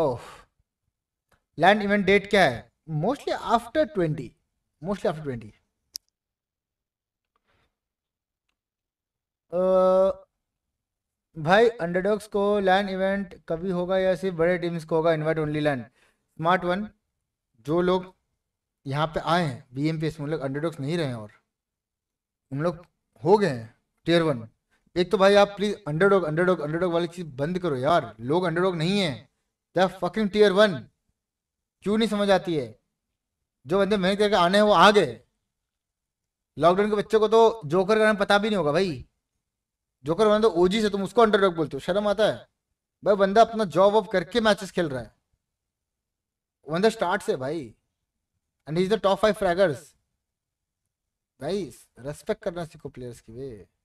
ओह land event date क्या है mostly after twenty mostly after twenty भाई अंडरडॉग्स को लैंड इवेंट कभी होगा या सिर्फ बड़े टीम्स को होगा invite only LAN smart one जो लोग यहाँ पे आए हैं बी एम पी एस में लोग अंडरडॉग्स नहीं रहे और उन लोग हो गए हैं टीयर वन एक तो भाई आप प्लीज़ अंडरडॉग अंडरडॉग अंडरडॉग वाली चीज़ बंद करो यार लोग अंडरडॉग नहीं है द फकिंग टीयर वन क्यों नहीं समझ आती है जो बंदे मेहनत करके आने हैं वो आ गए लॉकडाउन के बच्चों को तो जोकर का नाम पता भी नहीं होगा भाई जोकर बना तो ओजी से तुम उसको अंडरडॉग बोलते हो शर्म आता है भाई बंदा अपना जॉब वॉब करके मैचेस खेल रहा है बंदा स्टार्ट से भाई end is the top five fraggers भाई रेस्पेक्ट करना सीखो प्लेयर्स की भाई